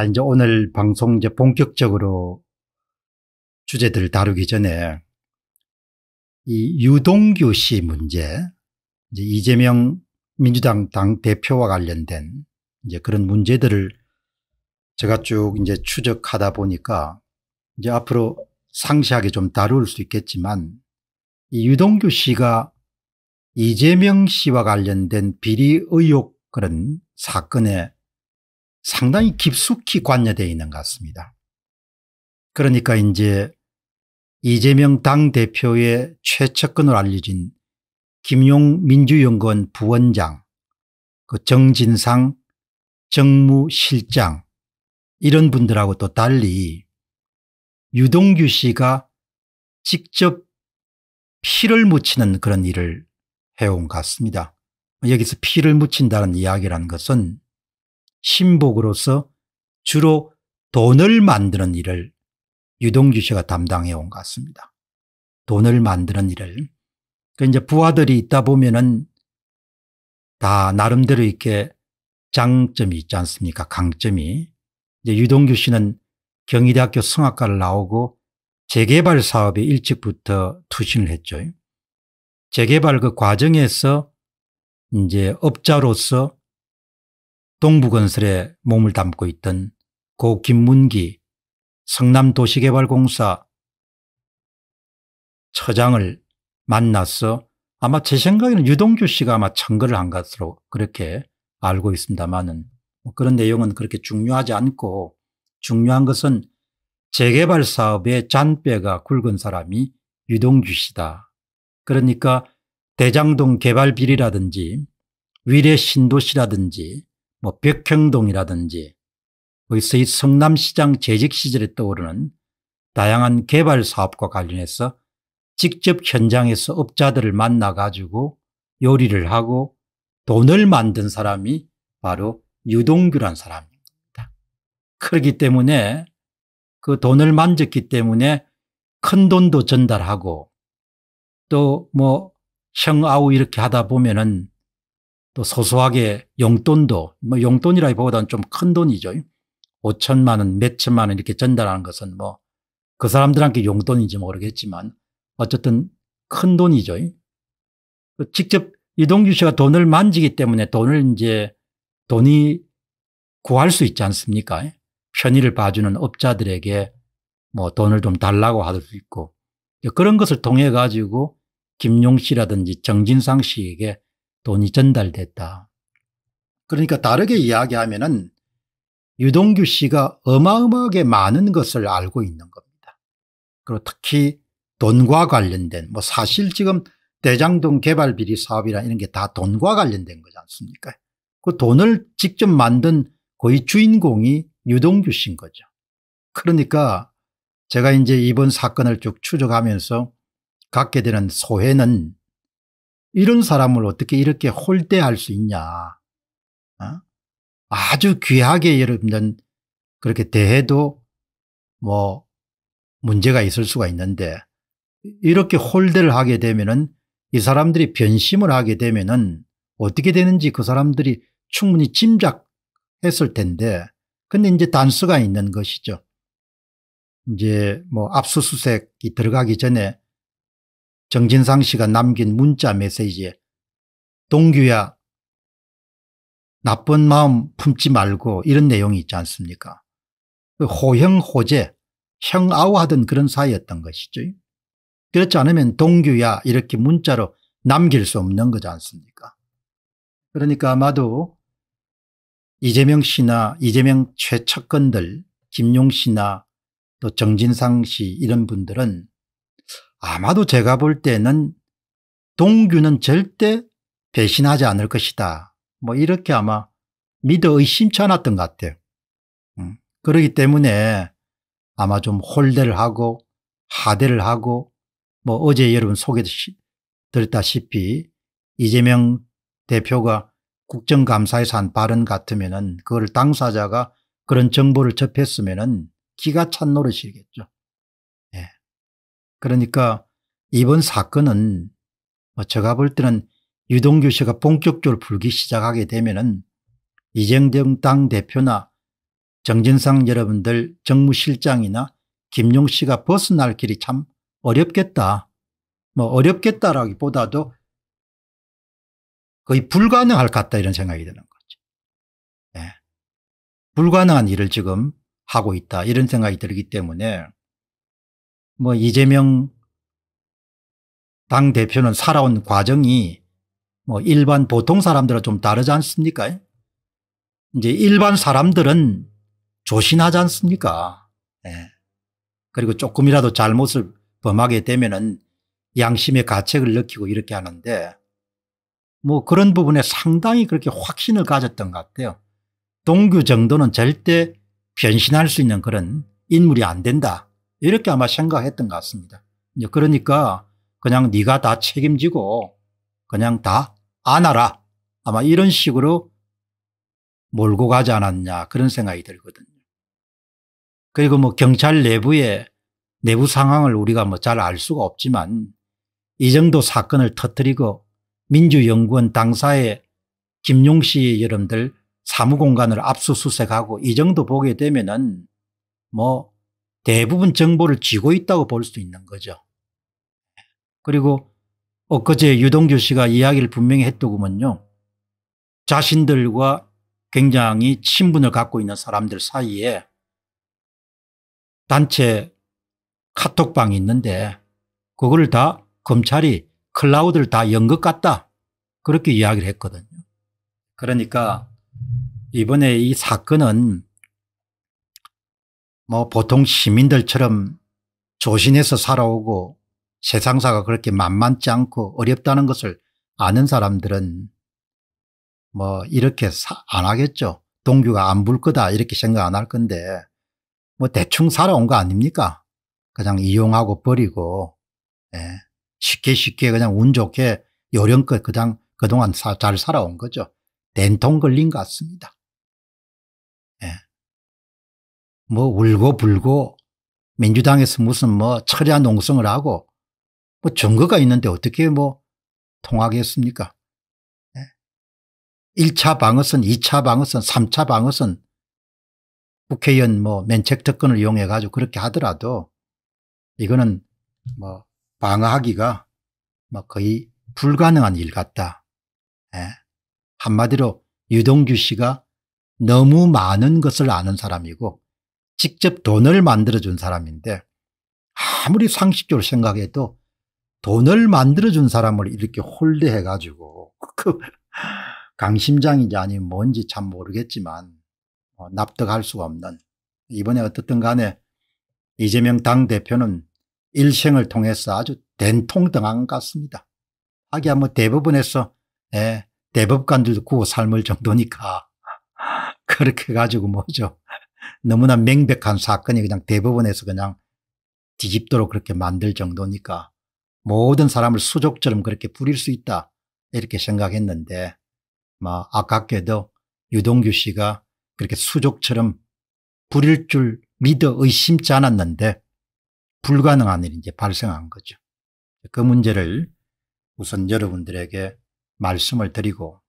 자, 이제 오늘 방송 이제 본격적으로 주제들을 다루기 전에 이 유동규 씨 문제, 이제 이재명 민주당 당 대표와 관련된 이제 그런 문제들을 제가 쭉 이제 추적하다 보니까 이제 앞으로 상세하게 좀 다룰 수 있겠지만 이 유동규 씨가 이재명 씨와 관련된 비리 의혹 그런 사건에 상당히 깊숙이 관여되어 있는 것 같습니다. 그러니까 이제 이재명 당대표의 최측근으로 알려진 김용 민주연구원 부원장, 그 정진상 정무실장 이런 분들하고 또 달리 유동규 씨가 직접 피를 묻히는 그런 일을 해온 것 같습니다. 여기서 피를 묻힌다는 이야기라는 것은 신복으로서 주로 돈을 만드는 일을 유동규 씨가 담당해 온 것 같습니다. 돈을 만드는 일을. 그 이제 부하들이 있다 보면은 다 나름대로 이렇게 장점이 있지 않습니까? 강점이. 이제 유동규 씨는 경희대학교 성악과를 나오고 재개발 사업에 일찍부터 투신을 했죠. 재개발 그 과정에서 이제 업자로서 동부건설에 몸을 담고 있던 고 김문기 성남도시개발공사 처장을 만나서 아마 제 생각에는 유동규 씨가 아마 청거를 한 것으로 그렇게 알고 있습니다만은 뭐 그런 내용은 그렇게 중요하지 않고 중요한 것은 재개발 사업의 잔뼈가 굵은 사람이 유동규 씨다. 그러니까 대장동 개발 비리라든지 위례 신도시라든지 뭐 벽형동이라든지 의서의 성남시장 재직 시절에 떠오르는 다양한 개발 사업과 관련해서 직접 현장에서 업자들을 만나 가지고 요리를 하고 돈을 만든 사람이 바로 유동규란 사람입니다. 그렇기 때문에 그 돈을 만졌기 때문에 큰 돈도 전달하고 또 뭐 형아우 이렇게 하다 보면은 또 소소하게 용돈도 뭐 용돈이라기보다는 좀 큰 돈이죠. 5천만 원, 몇 천만 원 이렇게 전달하는 것은 뭐 그 사람들한테 용돈인지 모르겠지만 어쨌든 큰 돈이죠. 그 직접 이동규 씨가 돈을 만지기 때문에 돈을 이제 돈이 구할 수 있지 않습니까? 편의를 봐주는 업자들에게 뭐 돈을 좀 달라고 할 수 있고 그런 것을 통해 가지고 김용 씨라든지 정진상 씨에게 돈이 전달됐다. 그러니까 다르게 이야기하면은 유동규 씨가 어마어마하게 많은 것을 알고 있는 겁니다. 그리고 특히 돈과 관련된 뭐 사실 지금 대장동 개발 비리 사업이라 이런 게 다 돈과 관련된 거지 않습니까? 그 돈을 직접 만든 거의 주인공이 유동규 씨인 거죠. 그러니까 제가 이제 이번 사건을 쭉 추적하면서 갖게 되는 소회는 이런 사람을 어떻게 이렇게 홀대할 수 있냐. 어? 아주 귀하게 여러분들 그렇게 대해도 뭐 문제가 있을 수가 있는데 이렇게 홀대를 하게 되면은 이 사람들이 변심을 하게 되면은 어떻게 되는지 그 사람들이 충분히 짐작했을 텐데 근데 이제 단서가 있는 것이죠. 이제 뭐 압수수색이 들어가기 전에 정진상 씨가 남긴 문자 메시지에 동규야 나쁜 마음 품지 말고 이런 내용이 있지 않습니까 그 호형호제 형아우하던 그런 사이였던 것이죠. 그렇지 않으면 동규야 이렇게 문자로 남길 수 없는 거지 않습니까 그러니까 아마도 이재명 씨나 이재명 최측근들 김용 씨나 또 정진상 씨 이런 분들은 아마도 제가 볼 때는 동규는 절대 배신하지 않을 것이다. 뭐 이렇게 아마 믿어 의심치 않았던 것 같아요. 음, 그러기 때문에 아마 좀 홀대를 하고 하대를 하고 뭐 어제 여러분 소개드렸다시피 이재명 대표가 국정감사에서 한 발언 같으면은 그걸 당사자가 그런 정보를 접했으면은 기가 찬 노릇이겠죠. 그러니까 이번 사건은 뭐 제가 볼 때는 유동규 씨가 본격적으로 불기 시작하게 되면은 이재명 당대표나 정진상 여러분들 정무실장이나 김용 씨가 벗어날 길이 참 어렵겠다. 뭐 어렵겠다라기보다도 거의 불가능할 것 같다 이런 생각이 드는 거죠. 네. 불가능한 일을 지금 하고 있다 이런 생각이 들기 때문에 뭐 이재명 당 대표는 살아온 과정이 뭐 일반 보통 사람들은 좀 다르지 않습니까? 이제 일반 사람들은 조신하지 않습니까? 예. 그리고 조금이라도 잘못을 범하게 되면은 양심의 가책을 느끼고 이렇게 하는데 뭐 그런 부분에 상당히 그렇게 확신을 가졌던 것 같아요. 동규 정도는 절대 변신할 수 있는 그런 인물이 안 된다. 이렇게 아마 생각했던 것 같습니다. 이제 그러니까 그냥 네가 다 책임지고 그냥 다 안아라. 아마 이런 식으로 몰고 가지 않았냐 그런 생각이 들거든요. 그리고 뭐 경찰 내부의 내부 상황을 우리가 뭐 잘 알 수가 없지만 이 정도 사건을 터뜨리고 민주연구원 당사의 김용 씨 여러분들 사무공간을 압수수색하고 이 정도 보게 되면은 뭐 대부분 정보를 쥐고 있다고 볼 수 있는 거죠. 그리고 엊그제 유동규 씨가 이야기를 분명히 했더구먼요. 자신들과 굉장히 친분을 갖고 있는 사람들 사이에 단체 카톡방이 있는데 그거다 검찰이 클라우드를 다 연 것 같다. 그렇게 이야기를 했거든요. 그러니까 이번에 이 사건은 뭐 보통 시민들처럼 조신해서 살아오고 세상사가 그렇게 만만치 않고 어렵다는 것을 아는 사람들은 뭐 이렇게 안 하겠죠. 동규가 안 불 거다 이렇게 생각 안 할 건데 뭐 대충 살아온 거 아닙니까? 그냥 이용하고 버리고 예. 쉽게 쉽게 그냥 운 좋게 요령껏 그냥 그동안 사, 잘 살아온 거죠. 된통 걸린 것 같습니다. 예. 뭐 울고 불고 민주당에서 무슨 뭐 철야 농성을 하고 뭐 증거가 있는데 어떻게 뭐 통하겠습니까? 1차 예. 방어선, 2차 방어선, 3차 방어선 국회의원 뭐 면책 특권을 이용해 가지고 그렇게 하더라도 이거는 뭐 방어하기가 뭐 거의 불가능한 일 같다. 네. 한마디로 유동규 씨가 너무 많은 것을 아는 사람이고 직접 돈을 만들어준 사람인데 아무리 상식적으로 생각해도 돈을 만들어준 사람을 이렇게 홀대해 가지고 그 강심장인지 아니면 뭔지 참 모르겠지만 어, 납득할 수가 없는 이번에 어떻든 간에 이재명 당대표는 일생을 통해서 아주 된통당한 것 같습니다. 하기야 뭐 대법원에서 예, 대법관들도 구호 삶을 정도니까 그렇게 가지고 뭐죠 너무나 명백한 사건이 그냥 대법원에서 그냥 뒤집도록 그렇게 만들 정도니까 모든 사람을 수족처럼 그렇게 부릴 수 있다 이렇게 생각했는데 막 아깝게도 유동규 씨가 그렇게 수족처럼 부릴 줄 믿어 의심치 않았는데 불가능한 일이 이제 발생한 거죠. 그 문제를 우선 여러분들에게 말씀을 드리고